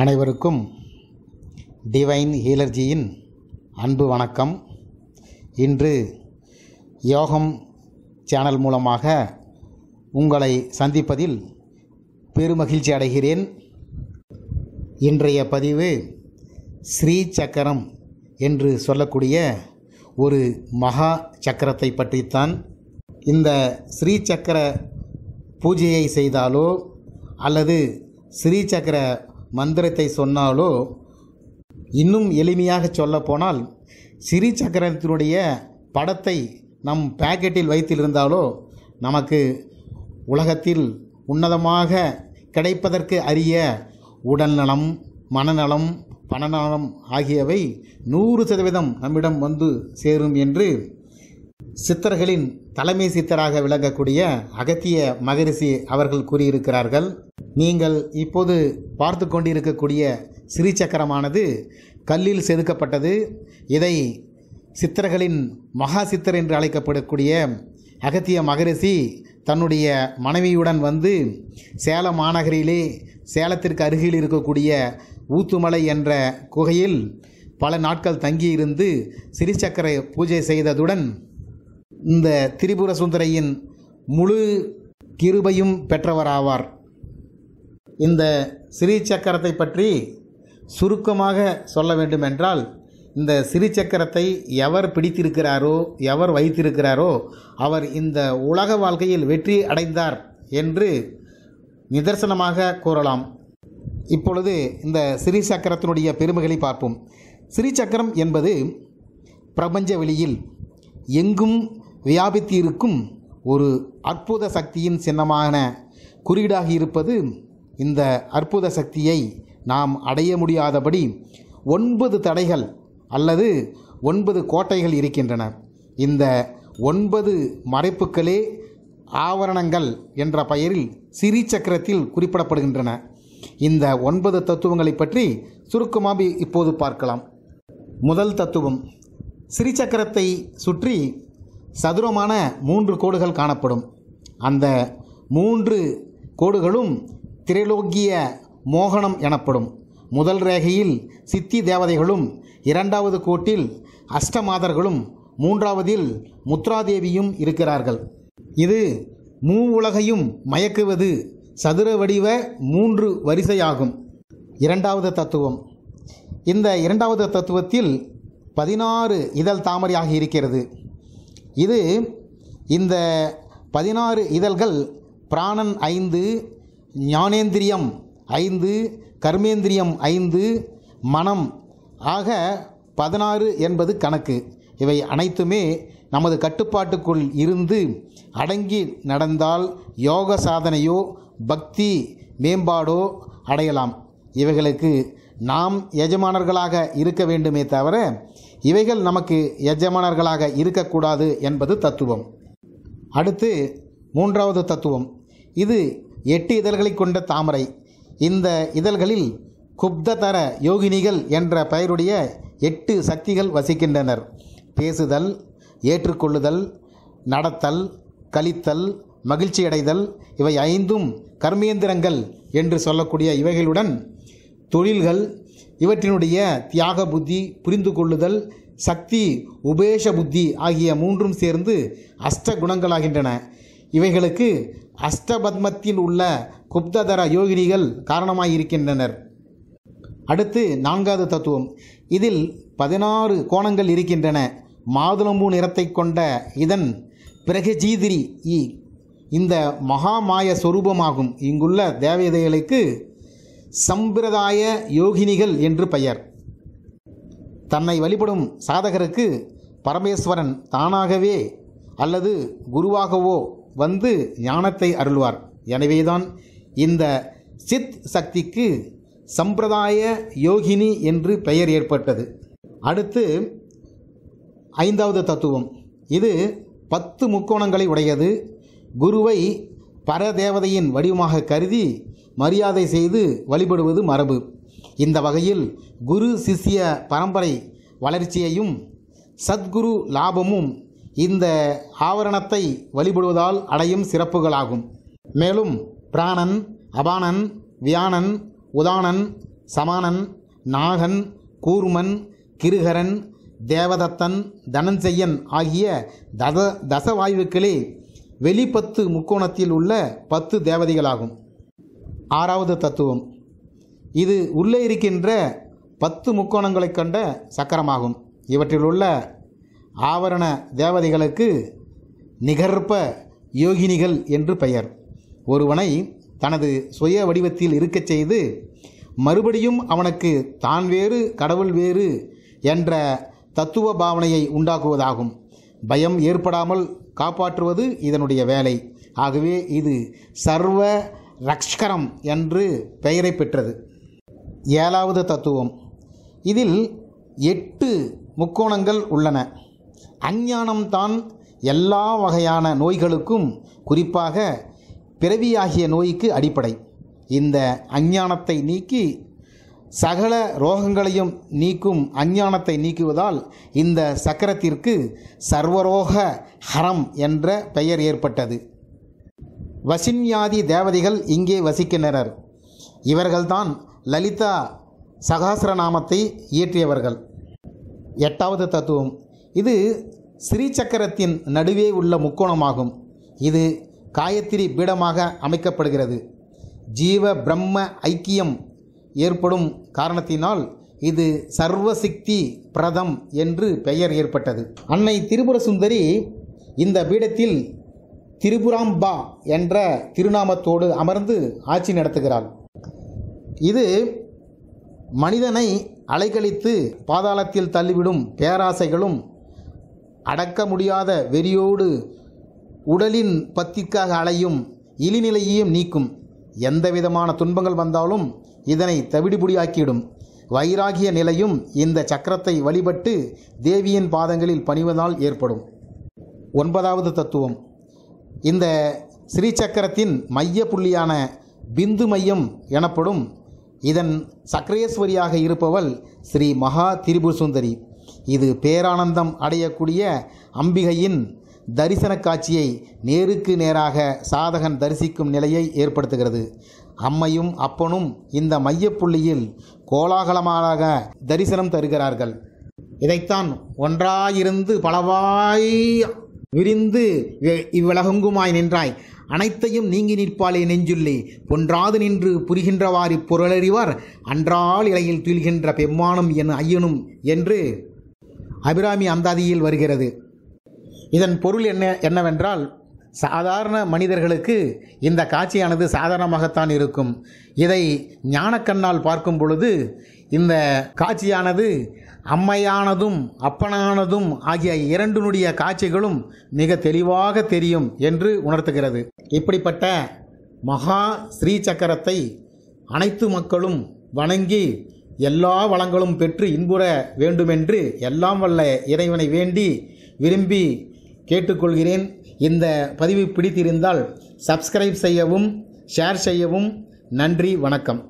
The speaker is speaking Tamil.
அனைவருக்கும் டிவைன் ஹீலர்ஜியின் அன்பு வணக்கம் இன்று யோகம் சேனல் மூலமாக உங்களை சந்திப்பதில் பெருமகிழ்ச்சி அடைகிறேன் இன்றைய பதிவு ஸ்ரீ சக்கரம் என்று சொல்லக்கூடிய ஒரு மகா சக்கரத்தை பற்றித்தான் இந்த ஸ்ரீ சக்கர பூஜையை செய்தாலோ அல்லது ஸ்ரீ சக்கர மந்திரத்தை சொன்னாலோ இன்னும் எளிமையாக சொல்லப்போனால் சிறி சக்கரத்தினுடைய படத்தை நம் பேக்கெட்டில் வைத்திருந்தாலோ நமக்கு உலகத்தில் உன்னதமாக கிடைப்பதற்கு அரிய உடல்நலம் மனநலம் பணநலம் ஆகியவை நூறு சதவீதம் நம்மிடம் வந்து சேரும் என்று சித்தர்களின் தலைமை சித்தராக விளங்கக்கூடிய அகத்திய மகரிஷி அவர்கள் கூறியிருக்கிறார்கள் நீங்கள் இப்போது பார்த்து கொண்டிருக்கக்கூடிய சிறிச்சக்கரமானது கல்லில் செதுக்கப்பட்டது இதை சித்தர்களின் மகா சித்தர் என்று அழைக்கப்படக்கூடிய அகத்திய மகரிஷி தன்னுடைய மனைவியுடன் வந்து சேலம் மாநகரிலே சேலத்திற்கு அருகில் இருக்கக்கூடிய ஊத்துமலை என்ற குகையில் பல நாட்கள் தங்கியிருந்து சிறிச்சக்கரை பூஜை செய்ததுடன் இந்த திரிபுர சுந்தரையின் முழு கிருபையும் பெற்றவராவார் இந்த சிறீ சக்கரத்தை பற்றி சுருக்கமாக சொல்ல வேண்டுமென்றால் இந்த சிறு சக்கரத்தை எவர் பிடித்திருக்கிறாரோ எவர் வைத்திருக்கிறாரோ அவர் இந்த உலக வாழ்க்கையில் வெற்றி அடைந்தார் என்று நிதர்சனமாக கூறலாம் இப்பொழுது இந்த சிறீ சக்கரத்தினுடைய பெருமைகளை பார்ப்போம் சிறீ சக்கரம் என்பது பிரபஞ்ச வெளியில் எங்கும் இருக்கும் ஒரு அற்புத சக்தியின் சின்னமான குறியீடாக இருப்பது இந்த அற்புத சக்தியை நாம் அடைய முடியாதபடி ஒன்பது தடைகள் அல்லது ஒன்பது கோட்டைகள் இருக்கின்றன இந்த ஒன்பது மறைப்புக்களே ஆவரணங்கள் என்ற பெயரில் சிறி சக்கரத்தில் குறிப்பிடப்படுகின்றன இந்த ஒன்பது தத்துவங்களை பற்றி சுருக்கமாக இப்போது பார்க்கலாம் முதல் தத்துவம் சிறிச்சக்கரத்தை சுற்றி சதுரமான மூன்று கோடுகள் காணப்படும் அந்த மூன்று கோடுகளும் திரைலோக்கிய மோகனம் எனப்படும் முதல் ரேகையில் சித்தி தேவதைகளும் இரண்டாவது கோட்டில் அஷ்டமாதர்களும் மூன்றாவதில் முத்ராதேவியும் இருக்கிறார்கள் இது மூ உலகையும் மயக்குவது சதுர வடிவ மூன்று வரிசையாகும் இரண்டாவது தத்துவம் இந்த இரண்டாவது தத்துவத்தில் பதினாறு இதழ் தாமரையாக இருக்கிறது இது இந்த பதினாறு இதழ்கள் பிராணன் ஐந்து ஞானேந்திரியம் ஐந்து கர்மேந்திரியம் ஐந்து மனம் ஆக பதினாறு என்பது கணக்கு இவை அனைத்துமே நமது கட்டுப்பாட்டுக்குள் இருந்து அடங்கி நடந்தால் யோக சாதனையோ பக்தி மேம்பாடோ அடையலாம் இவைகளுக்கு நாம் எஜமானர்களாக இருக்க வேண்டுமே தவிர இவைகள் நமக்கு எஜமானர்களாக இருக்கக்கூடாது என்பது தத்துவம் அடுத்து மூன்றாவது தத்துவம் இது எட்டு இதழ்களை கொண்ட தாமரை இந்த இதழ்களில் குப்ததர யோகினிகள் என்ற பெயருடைய எட்டு சக்திகள் வசிக்கின்றனர் பேசுதல் ஏற்றுக்கொள்ளுதல் நடத்தல் கழித்தல் மகிழ்ச்சியடைதல் இவை ஐந்தும் கர்மேந்திரங்கள் என்று சொல்லக்கூடிய இவைகளுடன் தொழில்கள் இவற்றினுடைய தியாக புத்தி புரிந்து கொள்ளுதல் சக்தி உபேஷ புத்தி ஆகிய மூன்றும் சேர்ந்து அஷ்ட குணங்களாகின்றன இவைகளுக்கு அஷ்டபத்மத்தில் உள்ள குப்ததர யோகினிகள் காரணமாயிருக்கின்றனர் அடுத்து நான்காவது தத்துவம் இதில் பதினாறு கோணங்கள் இருக்கின்றன மாதுளம்பூ நிறத்தை கொண்ட இதன் பிரகஜீதிரி இ இந்த மகாமாய சொரூபமாகும் இங்குள்ள தேவதைகளுக்கு சம்பிரதாய யோகினிகள் என்று பெயர் தன்னை வழிபடும் சாதகருக்கு பரமேஸ்வரன் தானாகவே அல்லது குருவாகவோ வந்து ஞானத்தை அருள்வார் எனவேதான் இந்த சித் சக்திக்கு சம்பிரதாய யோகினி என்று பெயர் ஏற்பட்டது அடுத்து ஐந்தாவது தத்துவம் இது பத்து முக்கோணங்களை உடையது குருவை பரதேவதையின் வடிவமாக கருதி மரியாதை செய்து வழிபடுவது மரபு இந்த வகையில் குரு சிஷ்ய பரம்பரை வளர்ச்சியையும் சத்குரு லாபமும் இந்த ஆவரணத்தை வழிபடுவதால் அடையும் சிறப்புகளாகும் மேலும் பிராணன் அபானன் வியானன் உதானன் சமானன் நாகன் கூர்மன் கிருகரன் தேவதத்தன் தனஞ்செய்யன் ஆகிய தத தசவாயுக்களே வெளிப்பத்து முக்கோணத்தில் உள்ள பத்து தேவதைகளாகும் ஆறாவது தத்துவம் இது உள்ளே இருக்கின்ற பத்து முக்கோணங்களை கண்ட சக்கரமாகும் இவற்றில் உள்ள ஆவரண தேவதைகளுக்கு நிகர்ப்ப யோகினிகள் என்று பெயர் ஒருவனை தனது சுய வடிவத்தில் இருக்கச் செய்து மறுபடியும் அவனுக்கு தான் வேறு கடவுள் வேறு என்ற தத்துவ பாவனையை உண்டாக்குவதாகும் பயம் ஏற்படாமல் காப்பாற்றுவது இதனுடைய வேலை ஆகவே இது சர்வ ரக்ஷ்கரம் என்று பெயரை பெற்றது ஏழாவது தத்துவம் இதில் எட்டு முக்கோணங்கள் உள்ளன அஞ்ஞானம்தான் எல்லா வகையான நோய்களுக்கும் குறிப்பாக பிறவியாகிய நோய்க்கு அடிப்படை இந்த அஞ்ஞானத்தை நீக்கி சகல ரோகங்களையும் நீக்கும் அஞ்ஞானத்தை நீக்குவதால் இந்த சக்கரத்திற்கு சர்வரோக ஹரம் என்ற பெயர் ஏற்பட்டது வசின்யாதி தேவதைகள் இங்கே வசிக்கின்றனர் இவர்கள்தான் லலிதா சகாசிரநாமத்தை இயற்றியவர்கள் எட்டாவது தத்துவம் இது ஸ்ரீசக்கரத்தின் நடுவே உள்ள முக்கோணமாகும் இது காயத்திரி பீடமாக அமைக்கப்படுகிறது ஜீவ பிரம்ம ஐக்கியம் ஏற்படும் காரணத்தினால் இது சர்வசக்தி பிரதம் என்று பெயர் ஏற்பட்டது அன்னை திருபுர சுந்தரி இந்த பீடத்தில் திரிபுராம்பா என்ற திருநாமத்தோடு அமர்ந்து ஆட்சி நடத்துகிறாள் இது மனிதனை அலைக்கழித்து பாதாளத்தில் தள்ளிவிடும் பேராசைகளும் அடக்க முடியாத வெறியோடு உடலின் பத்திக்காக அலையும் இழிநிலையையும் நீக்கும் எந்த விதமான துன்பங்கள் வந்தாலும் இதனை தவிடுபுடியாக்கிவிடும் வைராகிய நிலையும் இந்த சக்கரத்தை வழிபட்டு தேவியின் பாதங்களில் பணிவதால் ஏற்படும் ஒன்பதாவது தத்துவம் இந்த ஸ்ரீசக்கரத்தின் மைய புள்ளியான பிந்து மையம் எனப்படும் இதன் சக்கரேஸ்வரியாக இருப்பவள் ஸ்ரீ மகா திரிபுசுந்தரி இது பேரானந்தம் அடையக்கூடிய அம்பிகையின் தரிசன காட்சியை நேருக்கு நேராக சாதகன் தரிசிக்கும் நிலையை ஏற்படுத்துகிறது அம்மையும் அப்பனும் இந்த மையப்புள்ளியில் கோலாகலமாக தரிசனம் தருகிறார்கள் இதைத்தான் ஒன்றாயிருந்து பலவாய் விரிந்து இவ்வுலகங்குமாய் நின்றாய் அனைத்தையும் நீங்கி நிற்பாளே நெஞ்சுள்ளே பொன்றாது நின்று புரிகின்றவாறு பொருளறிவர் அன்றாள் இலையில் துயில்கின்ற பெம்மானும் என் ஐயனும் என்று அபிராமி அந்தாதியில் வருகிறது இதன் பொருள் என்ன என்னவென்றால் சாதாரண மனிதர்களுக்கு இந்த காட்சியானது சாதாரணமாகத்தான் இருக்கும் இதை ஞானக்கண்ணால் பார்க்கும் பொழுது இந்த காட்சியானது அம்மையானதும் அப்பனானதும் ஆகிய இரண்டினுடைய காட்சிகளும் மிக தெளிவாக தெரியும் என்று உணர்த்துகிறது இப்படிப்பட்ட மகா ஸ்ரீ சக்கரத்தை அனைத்து மக்களும் வணங்கி எல்லா வளங்களும் பெற்று இன்புற வேண்டுமென்று எல்லாம் வல்ல இறைவனை வேண்டி விரும்பி கேட்டுக்கொள்கிறேன் இந்த பதிவு பிடித்திருந்தால் சப்ஸ்கிரைப் செய்யவும் ஷேர் செய்யவும் நன்றி வணக்கம்